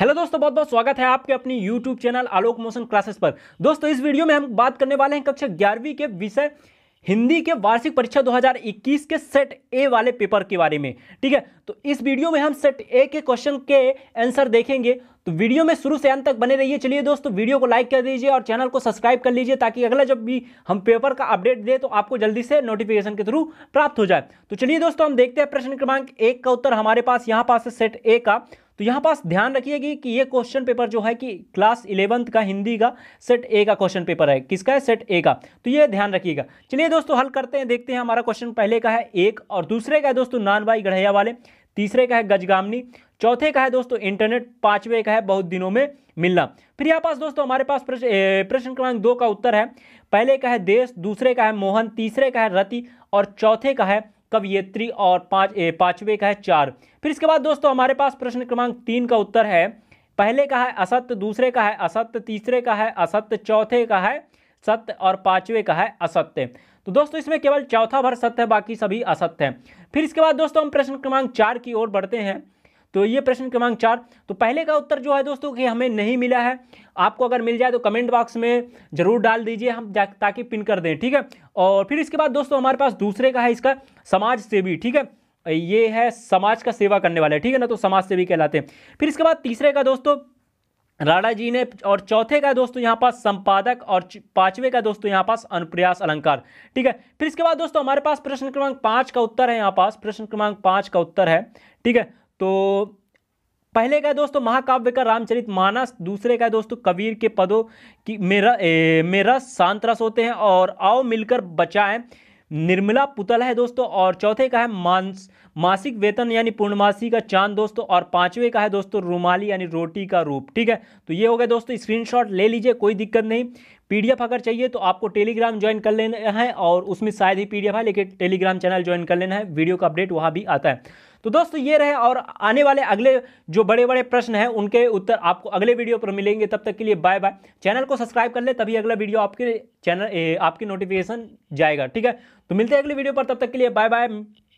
hello दोस्तों बहुत बहुत स्वागत है आपके अपनी YouTube channel Alok motion classes पर दोस्तों इस वीडियो में हम बात करने वाले हैं कक्षा ग्यारहवीं के विषय हिंदी के वार्षिक परीक्षा 2021 के सेट ए वाले पेपर के बारे में ठीक है तो इस वीडियो में हम सेट ए के क्वेश्चन के आंसर देखेंगे तो वीडियो में शुरू से अंत तक बने रहिए चलिए दोस्तों वीडियो को लाइक कर दीजिए और चैनल को सब्सक्राइब कर लीजिए ताकि अगला जब भी हम पेपर का अपडेट दें तो आपको जल्दी से नोटिफिकेशन के थ्रू प्राप्त हो जाए तो चलिए दोस्तों हम देखते हैं प्रश्न क्रमांक एक का उत्तर हमारे पास यहाँ पास है सेट ए का तो यहाँ पास ध्यान रखिएगी कि ये क्वेश्चन पेपर जो है कि क्लास इलेवंथ का हिंदी का सेट ए का क्वेश्चन पेपर है किसका है सेट ए का तो ये ध्यान रखिएगा चलिए दोस्तों हल करते हैं देखते हैं हमारा क्वेश्चन पहले का है एक और दूसरे का है दोस्तों नानबाई गढ़ैया वाले तीसरे का है गजगामनी चौथे का है दोस्तों इंटरनेट पांचवे का है बहुत दिनों में मिलना फिर यहाँ पास दोस्तों हमारे पास प्रश्न क्रमांक दो का उत्तर है पहले का है देश दूसरे का है मोहन तीसरे का है रति और चौथे का है कवियत्री और पाँच पाँचवें का है चार फिर इसके बाद दोस्तों हमारे पास प्रश्न क्रमांक तीन का उत्तर है पहले का है असत्य दूसरे का है असत्य तीसरे का है असत्य चौथे का है सत्य और पाँचवें का है असत्य तो दोस्तों इसमें केवल चौथा भर सत्य है बाकी सभी असत्य है फिर इसके बाद दोस्तों हम प्रश्न क्रमांक चार की ओर बढ़ते हैं तो ये प्रश्न क्रमांक चार तो पहले का उत्तर जो है दोस्तों कि हमें नहीं मिला है आपको अगर मिल जाए तो कमेंट बॉक्स में जरूर डाल दीजिए हम ताकि पिन कर दें ठीक है और फिर इसके बाद दोस्तों हमारे पास दूसरे का है इसका समाज सेवी ठीक है ये है समाज का सेवा करने वाला है ठीक है ना तो समाज सेवी कहलाते हैं फिर इसके बाद तीसरे का दोस्तों राणा जी ने और चौथे का दोस्तों यहाँ पास संपादक और पांचवे का दोस्तों यहाँ पास अनुप्रयास अलंकार ठीक है फिर इसके बाद दोस्तों हमारे पास प्रश्न क्रमांक पाँच का उत्तर है यहाँ पास प्रश्न क्रमांक पाँच का उत्तर है ठीक है तो पहले का है दोस्तों महाकाव्य का रामचरित मानस दूसरे का है दोस्तों कबीर के पदों की मेरा ए, मेरा शांत रस होते हैं और आओ मिलकर बचाएं निर्मला पुतल है दोस्तों और चौथे का है मांस मासिक वेतन यानी पूर्णमासी का चांद दोस्तों और पांचवे का है दोस्तों रूमाली यानी रोटी का रूप ठीक है तो ये हो गया दोस्तों स्क्रीनशॉट ले लीजिए कोई दिक्कत नहीं पीडीएफ अगर चाहिए तो आपको टेलीग्राम ज्वाइन कर लेना है और उसमें शायद ही पीडीएफ है लेकिन टेलीग्राम चैनल ज्वाइन कर लेना है वीडियो का अपडेट वहाँ भी आता है तो दोस्तों ये रहे और आने वाले अगले जो बड़े बड़े प्रश्न हैं उनके उत्तर आपको अगले वीडियो पर मिलेंगे तब तक के लिए बाय बाय चैनल को सब्सक्राइब कर ले तभी अगला वीडियो आपके चैनल आपकी नोटिफिकेशन जाएगा ठीक है तो मिलते हैं अगले वीडियो पर तब तक के लिए बाय बाय